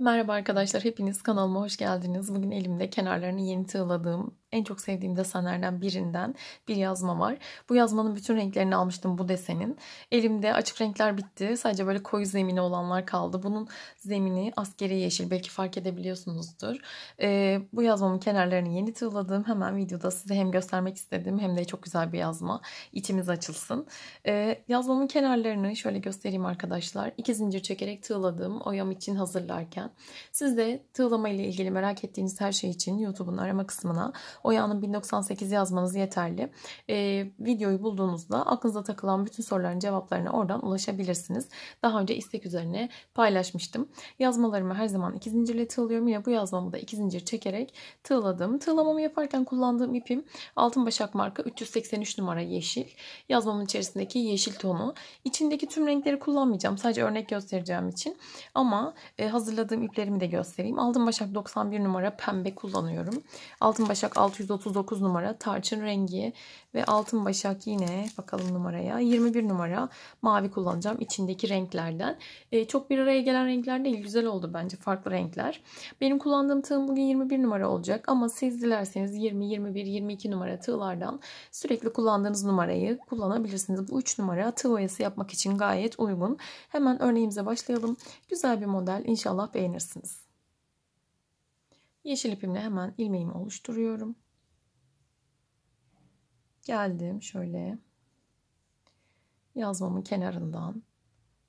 Merhaba arkadaşlar, hepiniz kanalıma hoş geldiniz. Bugün elimde kenarlarını yeni tığladığım en çok sevdiğim desenlerden birinden bir yazma var. Bu yazmanın bütün renklerini almıştım bu desenin. Elimde açık renkler bitti. Sadece böyle koyu zemini olanlar kaldı. Bunun zemini askeri yeşil. Belki fark edebiliyorsunuzdur. Ee, bu yazmamın kenarlarını yeni tığladım. Hemen videoda size hem göstermek istedim hem de çok güzel bir yazma. İçimiz açılsın. Ee, yazmamın kenarlarını şöyle göstereyim arkadaşlar. İki zincir çekerek tığladım. Oyam için hazırlarken. Siz de tığlama ile ilgili merak ettiğiniz her şey için YouTube'un arama kısmına Oya'nın 1098 yazmanız yeterli. E, videoyu bulduğunuzda aklınıza takılan bütün soruların cevaplarına oradan ulaşabilirsiniz. Daha önce istek üzerine paylaşmıştım. Yazmalarımı her zaman iki zincirle tığlıyorum. Yine bu yazmamı da iki zincir çekerek tığladım. Tığlamamı yaparken kullandığım ipim altın başak marka 383 numara yeşil. Yazmamın içerisindeki yeşil tonu. İçindeki tüm renkleri kullanmayacağım. Sadece örnek göstereceğim için. Ama e, hazırladığım iplerimi de göstereyim. Altın başak 91 numara pembe kullanıyorum. Altın başak 6 639 numara tarçın rengi ve altın başak yine bakalım numaraya 21 numara mavi kullanacağım içindeki renklerden. E, çok bir araya gelen renkler değil güzel oldu bence farklı renkler. Benim kullandığım tığım bugün 21 numara olacak ama siz dilerseniz 20, 21, 22 numara tığlardan sürekli kullandığınız numarayı kullanabilirsiniz. Bu 3 numara tığ oyası yapmak için gayet uygun. Hemen örneğimize başlayalım. Güzel bir model inşallah beğenirsiniz. Yeşil ipimle hemen ilmeğimi oluşturuyorum. Geldim şöyle yazmamın kenarından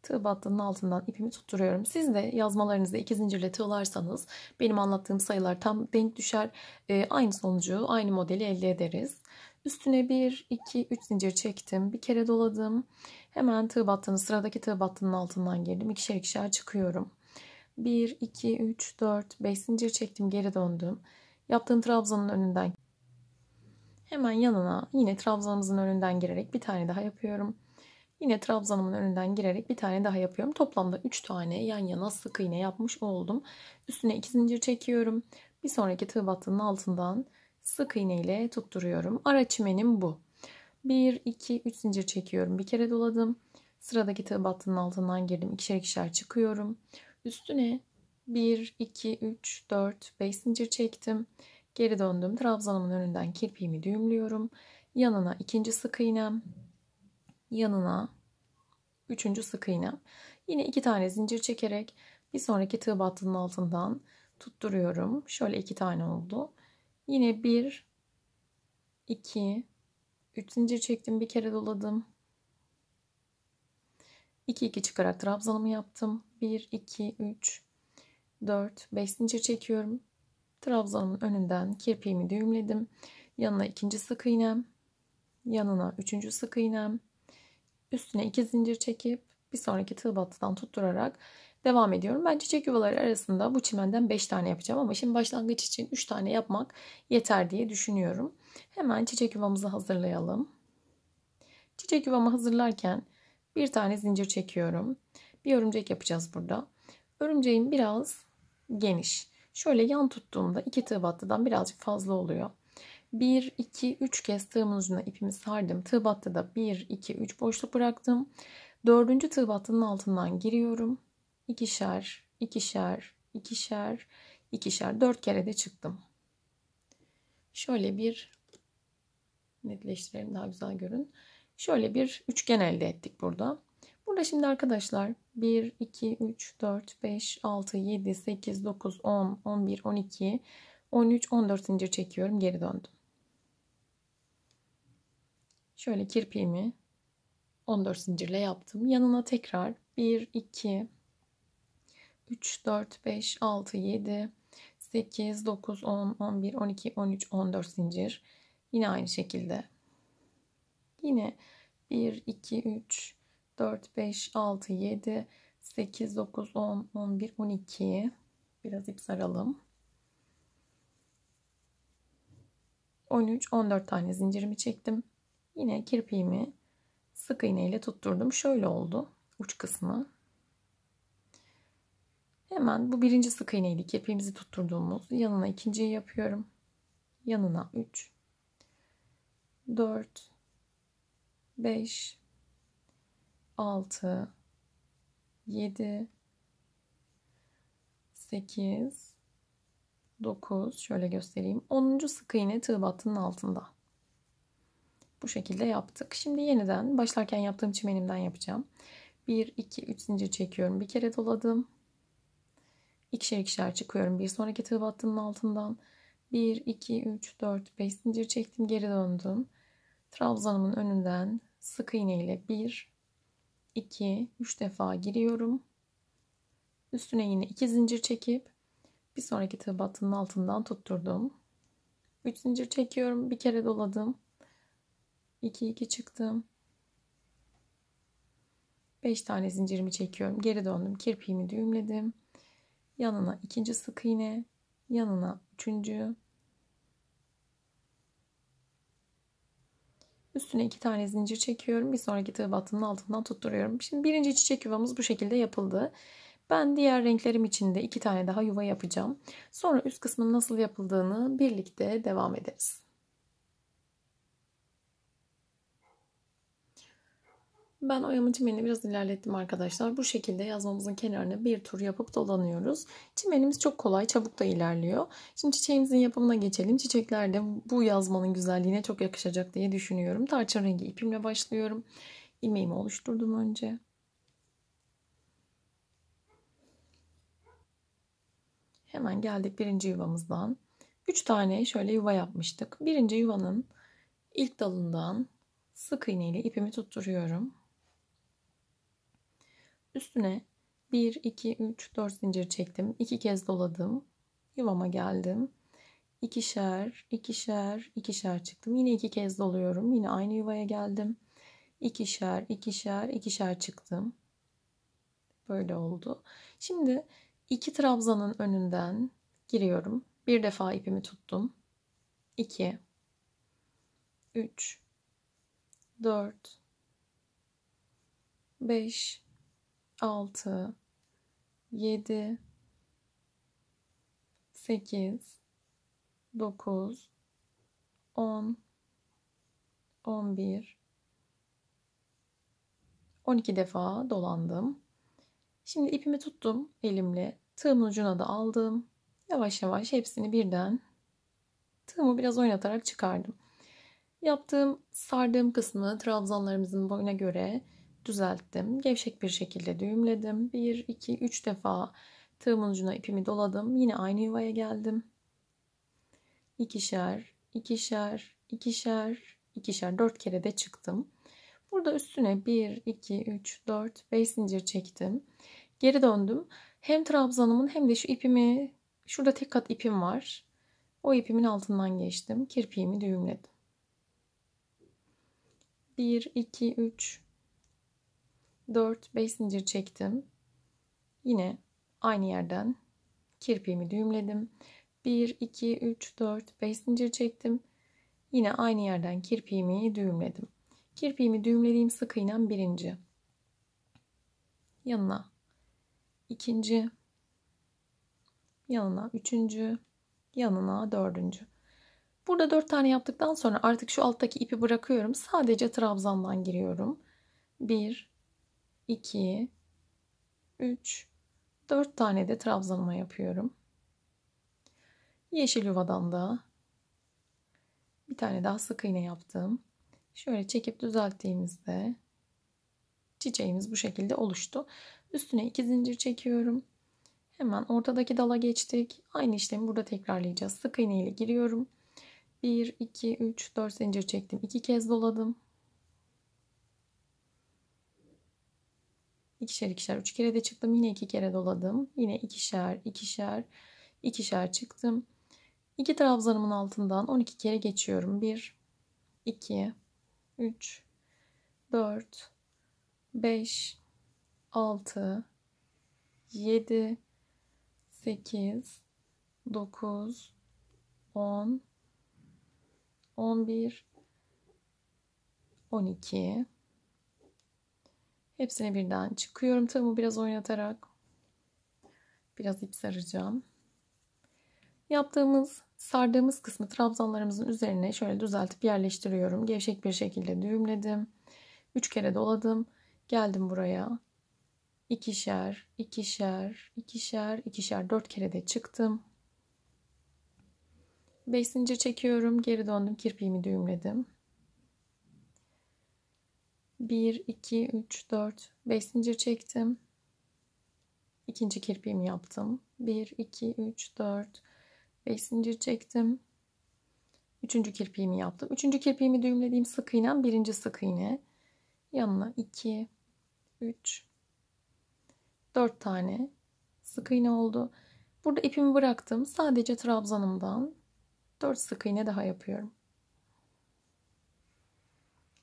tığ battığının altından ipimi tutturuyorum. Siz de yazmalarınızda iki zincirle tığlarsanız benim anlattığım sayılar tam denk düşer. E, aynı sonucu, aynı modeli elde ederiz. Üstüne 1, 2, 3 zincir çektim. Bir kere doladım. Hemen tığ battığını, sıradaki tığ battığının altından girdim. İkişer ikişer çıkıyorum. 1, 2, 3, 4, 5 zincir çektim geri döndüm. Yaptığım trabzanın önünden hemen yanına yine trabzanımızın önünden girerek bir tane daha yapıyorum. Yine trabzanımın önünden girerek bir tane daha yapıyorum. Toplamda 3 tane yan yana sık iğne yapmış oldum. Üstüne 2 zincir çekiyorum. Bir sonraki tığ battığının altından sık iğne ile tutturuyorum. Ara çimenim bu. 1, 2, 3 zincir çekiyorum. Bir kere doladım. Sıradaki tığ battığının altından girdim. İkişer ikişer çıkıyorum. Üstüne 1, 2, 3, 4, 5 zincir çektim. Geri döndüm. Trabzanımın önünden kirpiğimi düğümlüyorum. Yanına ikinci sık iğnem. Yanına üçüncü sık iğnem. Yine iki tane zincir çekerek bir sonraki tığ battının altından tutturuyorum. Şöyle iki tane oldu. Yine bir, iki, üç zincir çektim. Bir kere doladım. 2 2 çıkarak trabzanımı yaptım. 1 2 3 4 5 zincir çekiyorum. Trabzanımın önünden kirpiğimi düğümledim. Yanına ikinci sık iğnem, yanına üçüncü sık iğnem, üstüne iki zincir çekip bir sonraki tığ battıdan tutturarak devam ediyorum. Ben çiçek yuvaları arasında bu çimenden 5 tane yapacağım ama şimdi başlangıç için 3 tane yapmak yeter diye düşünüyorum. Hemen çiçek yuvamızı hazırlayalım. Çiçek yuvamı hazırlarken bir tane zincir çekiyorum. Bir örümcek yapacağız burada. Örümceğim biraz geniş. Şöyle yan tuttuğumda iki tığ battıdan birazcık fazla oluyor. 1, 2, 3 kez tığımın ucuna ipimi sardım. Tığ battı da 1, 2, 3 boşluk bıraktım. Dördüncü tığ battının altından giriyorum. İkişer, ikişer, ikişer, ikişer. Dört kere de çıktım. Şöyle bir netleştirelim daha güzel görün. Şöyle bir üçgen elde ettik burada. Burada şimdi arkadaşlar 1, 2, 3, 4, 5, 6, 7, 8, 9, 10, 11, 12, 13, 14 zincir çekiyorum. Geri döndüm. Şöyle kirpiğimi 14 zincirle yaptım. Yanına tekrar 1, 2, 3, 4, 5, 6, 7, 8, 9, 10, 11, 12, 13, 14 zincir. Yine aynı şekilde Yine 1, 2, 3, 4, 5, 6, 7, 8, 9, 10, 11, 12. Biraz ip saralım. 13, 14 tane zincirimi çektim. Yine kirpiğimi sık iğne ile tutturdum. Şöyle oldu uç kısmı. Hemen bu birinci sık iğneydi. Kirpiğimizi tutturduğumuz. Yanına ikinciyi yapıyorum. Yanına 3, 4, 5 6 7 8 9 şöyle göstereyim. 10. sık iğne tığ battının altında. Bu şekilde yaptık. Şimdi yeniden başlarken yaptığım çimenimden yapacağım. 1 2 3 zincir çekiyorum. Bir kere doladım. İkişer ikişer çıkıyorum. Bir sonraki tığ battının altından 1 2 3 4 5 zincir çektim, geri döndüm. Trabzanımın önünden sık iğne ile 1 2 3 defa giriyorum. Üstüne yine 2 zincir çekip bir sonraki tığ battının altından tutturdum. 3 zincir çekiyorum. Bir kere doladım. 2 2 çıktım. 5 tane zincirimi çekiyorum. Geri döndüm. Kirpiğimi düğümledim. Yanına ikinci sık iğne, yanına üçüncü, Üstüne iki tane zincir çekiyorum. Bir sonraki tığ battığının altından tutturuyorum. Şimdi birinci çiçek yuvamız bu şekilde yapıldı. Ben diğer renklerim için de iki tane daha yuva yapacağım. Sonra üst kısmın nasıl yapıldığını birlikte devam ederiz. Ben oyamın çimenini biraz ilerlettim arkadaşlar. Bu şekilde yazmamızın kenarını bir tur yapıp dolanıyoruz. Çimenimiz çok kolay, çabuk da ilerliyor. Şimdi çiçeğimizin yapımına geçelim. Çiçekler de bu yazmanın güzelliğine çok yakışacak diye düşünüyorum. Tarçın rengi ipimle başlıyorum. İlmeğimi oluşturdum önce. Hemen geldik birinci yuvamızdan. 3 tane şöyle yuva yapmıştık. Birinci yuvanın ilk dalından sık iğne ile ipimi tutturuyorum. Üstüne 1, 2, 3, 4 zincir çektim. 2 kez doladım. Yuvama geldim. İkişer, ikişer, ikişer çıktım. Yine iki kez doluyorum. Yine aynı yuvaya geldim. İkişer, ikişer, ikişer çıktım. Böyle oldu. Şimdi iki trabzanın önünden giriyorum. Bir defa ipimi tuttum. 2 3 4 5 6 7 8 9 10 11 12 defa dolandım. Şimdi ipimi tuttum elimle. Tığımın ucuna da aldım. Yavaş yavaş hepsini birden tığımı biraz oynatarak çıkardım. Yaptığım sardığım kısmı trabzanlarımızın boyuna göre düzelttim. Gevşek bir şekilde düğümledim. 1, 2, 3 defa tığımın ucuna ipimi doladım. Yine aynı yuvaya geldim. İkişer, ikişer, ikişer, ikişer. Dört kere de çıktım. Burada üstüne 1, 2, 3, 4, 5 zincir çektim. Geri döndüm. Hem trabzanımın hem de şu ipimi, şurada tek kat ipim var. O ipimin altından geçtim. Kirpiğimi düğümledim. 1, 2, 3, 4-5 zincir çektim. Yine aynı yerden kirpiğimi düğümledim. 1, 2, 3, 4, 5 zincir çektim. Yine aynı yerden kirpiğimi düğümledim. Kirpiğimi düğümlediğim sık iğnem birinci. Yanına ikinci. Yanına üçüncü. Yanına dördüncü. Burada dört tane yaptıktan sonra artık şu alttaki ipi bırakıyorum. Sadece trabzandan giriyorum. Bir, 2, 3, 4 tane de trabzanıma yapıyorum. Yeşil yuvadan da bir tane daha sık iğne yaptım. Şöyle çekip düzelttiğimizde çiçeğimiz bu şekilde oluştu. Üstüne iki zincir çekiyorum. Hemen ortadaki dala geçtik. Aynı işlemi burada tekrarlayacağız. Sık iğne ile giriyorum. 1, 2, 3, 4 zincir çektim. 2 kez doladım. İkişer ikişer üç kere de çıktım. Yine iki kere doladım. Yine ikişer ikişer ikişer çıktım. İki trabzanımın altından 12 kere geçiyorum. 1 2 3 4 5 6 7 8 9 10 11 12 Hepsini birden çıkıyorum. Tığımı biraz oynatarak biraz ip saracağım. Yaptığımız sardığımız kısmı trabzanlarımızın üzerine şöyle düzeltip yerleştiriyorum. Gevşek bir şekilde düğümledim. üç kere doladım. Geldim buraya. İkişer, ikişer, ikişer, ikişer, dört kere de çıktım. beşinci çekiyorum. Geri döndüm. Kirpiğimi düğümledim. 1, 2, 3, 4, 5 zincir çektim. İkinci kirpiğimi yaptım. 1, 2, 3, 4, 5 zincir çektim. Üçüncü kirpiğimi yaptım. Üçüncü kirpiğimi düğümlediğim sık iğnem birinci sık iğne. Yanına 2, 3, 4 tane sık iğne oldu. Burada ipimi bıraktım. Sadece trabzanımdan 4 sık iğne daha yapıyorum.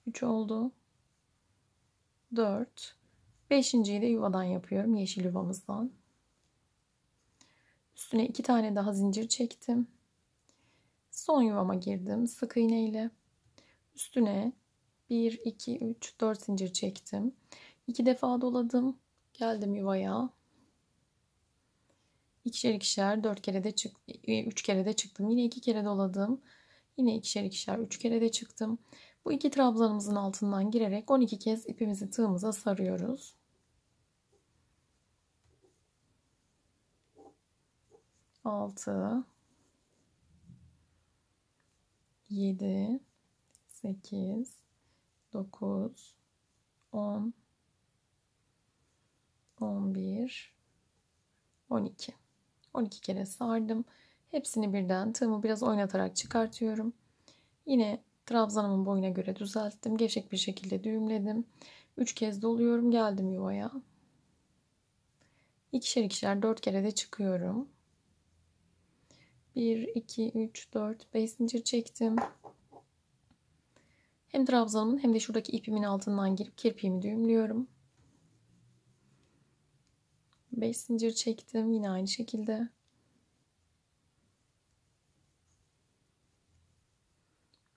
3 oldu. 4 5.yi de yuvadan yapıyorum yeşil yuvamızdan. Üstüne iki tane daha zincir çektim. Son yuvama girdim sık iğne ile. Üstüne 1 2 3 4 zincir çektim. 2 defa doladım. Geldim yuvaya. İkişer ikişer 4 kere de çık 3 kere de çıktım. Yine 2 kere doladım. Yine ikişer ikişer 3 kere de çıktım. Bu iki trabzanımızın altından girerek 12 kez ipimizi tığımıza sarıyoruz. Altı, yedi, sekiz, dokuz, on, on bir, on iki. 12 kere sardım. Hepsini birden tığımı biraz oynatarak çıkartıyorum. Yine Trabzanımın boyuna göre düzelttim. Gevşek bir şekilde düğümledim. 3 kez doluyorum. Geldim yuvaya. İkişer ikişer dört kere de çıkıyorum. 1, 2, 3, 4, 5 zincir çektim. Hem trabzanımın hem de şuradaki ipimin altından girip kirpiğimi düğümlüyorum. 5 zincir çektim. Yine aynı şekilde.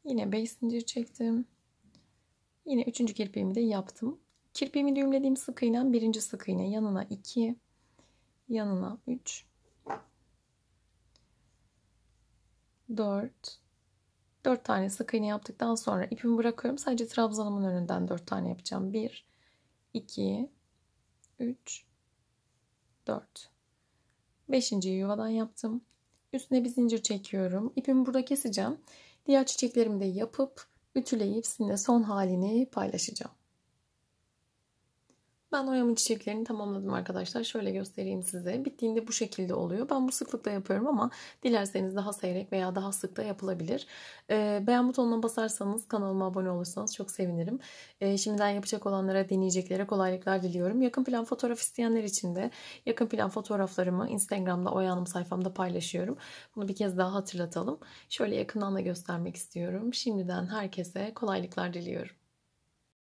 Yine 5 zincir çektim. Yine üçüncü kirpiğimi de yaptım. Kirpiğimi düğümlediğim sık iğnen birinci sık iğne yanına 2, yanına 3, 4, 4 tane sık iğne yaptıktan sonra ipimi bırakıyorum. Sadece trabzanımın önünden 4 tane yapacağım. 1, 2, 3, 4. Beşinci yuvadan yaptım. Üstüne bir zincir çekiyorum. İpimi burada keseceğim. Diğer çiçeklerimi de yapıp ütüleyip sizinle son halini paylaşacağım. Ben oyamın çiçeklerini tamamladım arkadaşlar. Şöyle göstereyim size. Bittiğinde bu şekilde oluyor. Ben bu sıklıkla yapıyorum ama dilerseniz daha seyrek veya daha sık da yapılabilir. Ee, beğen butonuna basarsanız kanalıma abone olursanız çok sevinirim. Ee, şimdiden yapacak olanlara deneyeceklere kolaylıklar diliyorum. Yakın plan fotoğraf isteyenler için de yakın plan fotoğraflarımı Instagram'da oyanım sayfamda paylaşıyorum. Bunu bir kez daha hatırlatalım. Şöyle yakından da göstermek istiyorum. Şimdiden herkese kolaylıklar diliyorum.